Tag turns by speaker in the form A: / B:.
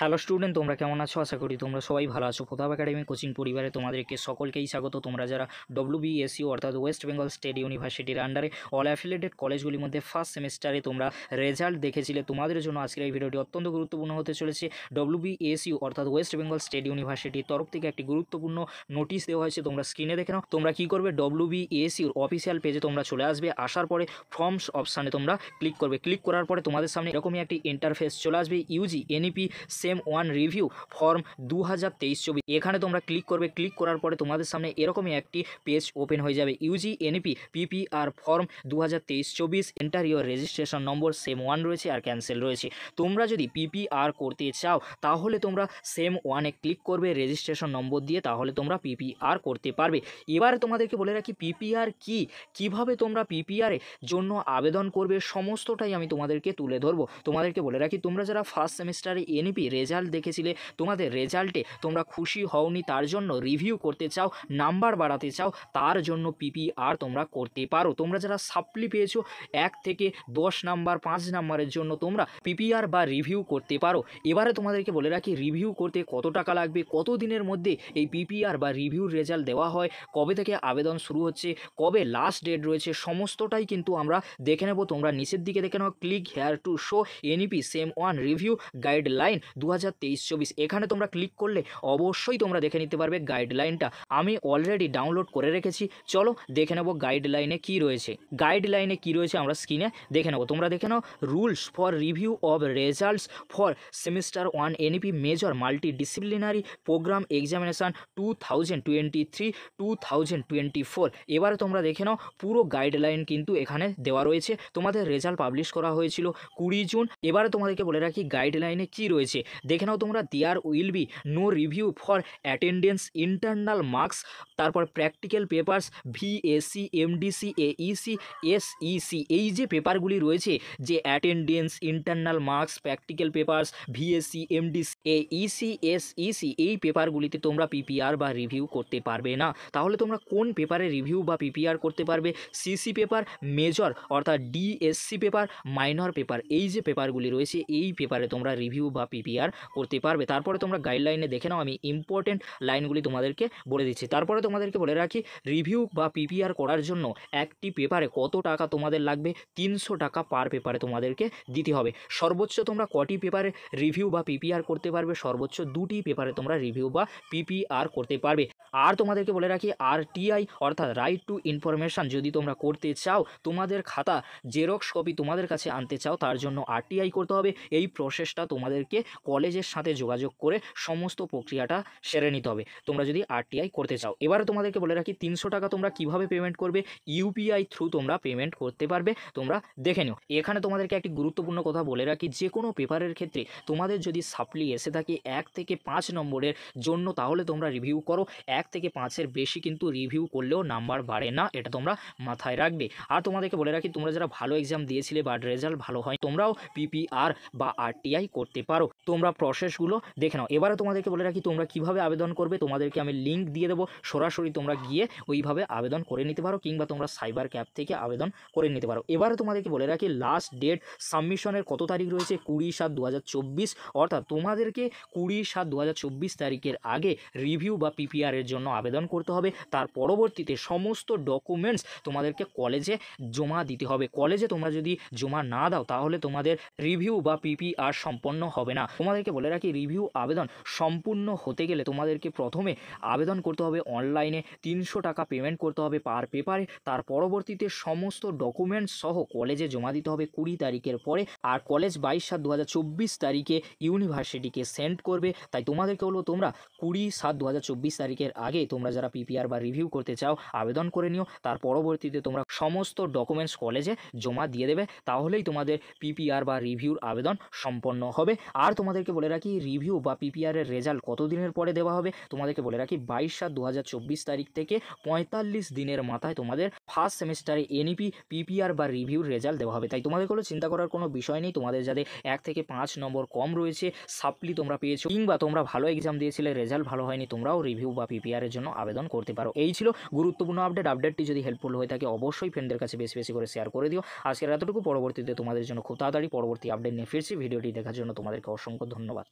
A: hello student তোমরা কেমন আছো আশা করি তোমরা সবাই ভালো আছো প্রতাপ একাডেমি কোচিং পরিবারে তোমাদেরকে সকলকেই স্বাগত তোমরা যারা ডব্লিউবিএসসি e অর্থাৎ ওয়েস্ট বেঙ্গল স্টেট ইউনিভার্সিটির আন্ডারে অল অ্যাফিলেটেড কলেজগুলির মধ্যে ফার্স্ট সেমিস্টারে তোমরা রেজাল্ট দেখেছিলে তোমাদের জন্য আজকের এই ভিডিওটি অত্যন্ত গুরুত্বপূর্ণ হতে চলেছে ডব্লিউবিএসসি e অর্থাৎ ওয়েস্ট বেঙ্গল স্টেট ইউনিভার্সিটির তরফ থেকে একটি গুরুত্বপূর্ণ নোটিশ দেওয়া হয়েছে তোমরা স্ক্রিনে দেখে নাও তোমরা কী করবে ডব্লিউবিএসসির অফিসিয়াল পেজে তোমরা চলে আসবে আসার পরে ফর্মস অপশানে তোমরা ক্লিক করবে ক্লিক করার পরে তোমাদের সামনে এরকমই একটি ইন্টারফেস চলে আসবে UG NEP sem one review form দু হাজার তেইশ চব্বিশ এখানে তোমরা ক্লিক করবে ক্লিক করার পরে তোমাদের সামনে এরকমই একটি পেজ ওপেন হয়ে যাবে ইউজি এনপি পিপিআর ফর্ম দু হাজার তেইশ চব্বিশ enter your registration number sem one রয়েছে আর ক্যান্সেল রয়েছে তোমরা যদি পিপিআর করতে চাও তাহলে তোমরা সেম ওয়ানে ক্লিক করবে রেজিস্ট্রেশন নম্বর দিয়ে তাহলে তোমরা পিপিআর করতে পারবে এবারে তোমাদেরকে বলে রাখি পিপিআর কি কিভাবে তোমরা পিপিআরে জন্য আবেদন করবে সমস্তটাই আমি তোমাদেরকে তুলে ধরবো তোমাদেরকে বলে রাখি তোমরা যারা ফার্স্ট সেমিস্টারে এনপি রেজাল্ট দেখেছিলে তোমাদের রেজাল্টে তোমরা খুশি হওনি তার জন্য রিভিউ করতে চাও নাম্বার বাড়াতে চাও তার জন্য পিপিআর তোমরা করতে পারো তোমরা যারা সাপ্লি পেয়েছো এক থেকে দশ নাম্বার পাঁচ নাম্বারের জন্য তোমরা পিপিআর বা রিভিউ করতে পারো এবারে তোমাদেরকে বলে রাখি রিভিউ করতে কত টাকা লাগবে কত দিনের মধ্যে এই পিপিআর বা রিভিউর রেজাল্ট দেওয়া হয় কবে থেকে আবেদন শুরু হচ্ছে কবে লাস্ট ডেট রয়েছে সমস্তটাই কিন্তু আমরা দেখে নেব তোমরা নিচের দিকে দেখে নাও click here to show NEP sem one review guideline দু হাজার তেইশ চব্বিশ এখানে তোমরা ক্লিক করলে অবশ্যই তোমরা দেখে নিতে পারবে গাইডলাইনটা আমি অলরেডি ডাউনলোড করে রেখেছি চলো দেখে নেবো গাইডলাইনে কি রয়েছে গাইডলাইনে কি রয়েছে আমরা স্ক্রিনে দেখে নেবো তোমরা দেখে নাও rules for review of results for semester one NEP major multi disciplinary program examination two thousand twenty three two thousand twenty four এবারে তোমরা দেখে নাও পুরো গাইডলাইন কিন্তু এখানে দেওয়া রয়েছে তোমাদের রেজাল্ট পাবলিশ করা হয়েছিল কুড়ি জুন এবারে তোমাদেরকে বলে রাখি গাইডলাইনে কি রয়েছে দেখে নাও তোমরা there will be no review for attendance internal marks তারপর practical papers VAC MDC AEC SEC এই যে পেপারগুলি রয়েছে যে attendance internal marks practical papers VAC MDC A ECS EC এই পেপারগুলিতে e e তোমরা পিপিআর বা রিভিউ করতে পারবে না তাহলে তোমরা কোন পেপারে রিভিউ বা পিপিআর করতে পারবে সিসি পেপার মেজর অর্থাৎ ডিএসসি পেপার মাইনর পেপার এই যে পেপারগুলি রয়েছে এই পেপারে তোমরা রিভিউ বা পিপিআর করতে পারবে তারপরে তোমরা গাইডলাইনে দেখে নাও আমি ইম্পর্টেন্ট লাইনগুলি তোমাদেরকে বলে দিচ্ছি তারপরে তোমাদেরকে বলে রাখি রিভিউ বা পিপিআর করার জন্য একটি পেপারে কত টাকা তোমাদের লাগবে তিনশো টাকা পার পেপারে তোমাদেরকে দিতে হবে সর্বোচ্চ তোমরা কটি পেপারে রিভিউ বা পিপিআর করতে পারবে সর্বোচ্চ দুটি পেপারে তোমরা রিভিউ বা পিপিআর করতে পারবে আর তোমাদেরকে বলে রাখি আর টিআই অর্থাৎ রাইট টু ইনফরমেশান যদি তোমরা করতে চাও তোমাদের খাতা জেরক্স কপি তোমাদের কাছে আনতে চাও তার জন্য আরটিআই করতে হবে এই প্রসেসটা তোমাদেরকে কলেজের সাথে যোগাযোগ করে সমস্ত প্রক্রিয়াটা সেরে নিতে হবে তোমরা যদি আরটিআই করতে চাও এবারে তোমাদেরকে বলে রাখি তিনশো টাকা তোমরা কিভাবে পেমেন্ট করবে ইউপিআই থ্রু তোমরা পেমেন্ট করতে পারবে তোমরা দেখে নিও এখানে তোমাদেরকে একটি গুরুত্বপূর্ণ কথা বলে রাখি যে কোনো পেপারের ক্ষেত্রে তোমাদের যদি সাপ্লি এসে থাকি এক থেকে পাঁচ নম্বরের জন্য তাহলে তোমরা রিভিউ করো এক থেকে পাঁচের বেশি কিন্তু রিভিউ করলেও নাম্বার বাড়ে না এটা তোমরা মাথায় রাখবে আর তোমাদেরকে বলে রাখি তোমরা যারা ভালো এক্সাম দিয়েছিলে বা রেজাল্ট ভালো হয় তোমরাও পিপিআর বা আরটিআই করতে পারো তোমরা প্রসেসগুলো দেখে নাও এবারে তোমাদেরকে বলে রাখি তোমরা কিভাবে আবেদন করবে তোমাদেরকে আমি লিঙ্ক দিয়ে দেবো সরাসরি তোমরা গিয়ে ওইভাবে আবেদন করে নিতে পারো কিংবা তোমরা সাইবার ক্যাব থেকে আবেদন করে নিতে পারো এবারে তোমাদেরকে বলে রাখি লাস্ট ডেট সাবমিশনের কত তারিখ রয়েছে কুড়ি সাত দু অর্থাৎ তোমাদেরকে কুড়ি সাত দু তারিখের আগে রিভিউ বা পিপিআরের জন্য আবেদন করতে হবে তার পরবর্তীতে সমস্ত ডকুমেন্টস তোমাদেরকে কলেজে জমা দিতে হবে কলেজে তোমরা যদি জমা না দাও তাহলে তোমাদের রিভিউ বা পিপিআর সম্পন্ন হবে না তোমাদেরকে বলে রাখি রিভিউ আবেদন সম্পূর্ণ হতে গেলে তোমাদেরকে প্রথমে আবেদন করতে হবে অনলাইনে তিনশো টাকা পেমেন্ট করতে হবে পার পেপারে তার পরবর্তীতে সমস্ত ডকুমেন্ট সহ কলেজে জমা দিতে হবে কুড়ি তারিখের পরে আর কলেজ বাইশ সাত দু তারিখে ইউনিভার্সিটিকে সেন্ড করবে তাই তোমাদেরকে বলবো তোমরা কুড়ি সাত দু তারিখের আগে তোমরা যারা পিপিআর বা রিভিউ করতে চাও আবেদন করে নিও তার পরবর্তীতে তোমরা সমস্ত ডকুমেন্টস কলেজে জমা দিয়ে দেবে তাহলেই তোমাদের পিপিআর বা রিভিউর আবেদন সম্পন্ন হবে আর তোমাদেরকে বলে রাখি রিভিউ বা পিপিআরের রেজাল্ট কত দিনের পরে দেওয়া হবে তোমাদেরকে বলে রাখি বাইশ সাত দু তারিখ থেকে পঁয়তাল্লিশ দিনের মাথায় তোমাদের ফার্স্ট সেমিস্টারে এনইপি পিপিআর বা রিভিউর রেজাল্ট দেওয়া হবে তাই তোমাদের কোনো চিন্তা করার কোনো বিষয় নেই তোমাদের যাদের এক থেকে পাঁচ নম্বর কম রয়েছে সাপ্লি তোমরা পেয়েছো কিংবা তোমরা ভালো এক্সাম দিয়েছিলে রেজাল্ট ভালো হয়নি তোমরাও রিভিউ বা পিপিআরের জন্য আবেদন করতে পারো এই ছিল গুরুত্বপূর্ণ আপডেট আপডেটটি যদি হেল্পফুল হয়ে থাকে অবশ্যই ফ্রেন্ডদের কাছে বেশি বেশি করে শেয়ার করে দিও আজকের এতটুকু পরবর্তীতে তোমাদের জন্য খুব তাড়াতাড়ি পরবর্তী আপডেট নিয়ে ফিরছি ভিডিওটি দেখার জন্য তোমাদেরকে অসংখ্য অসংখ্য ধন্যবাদ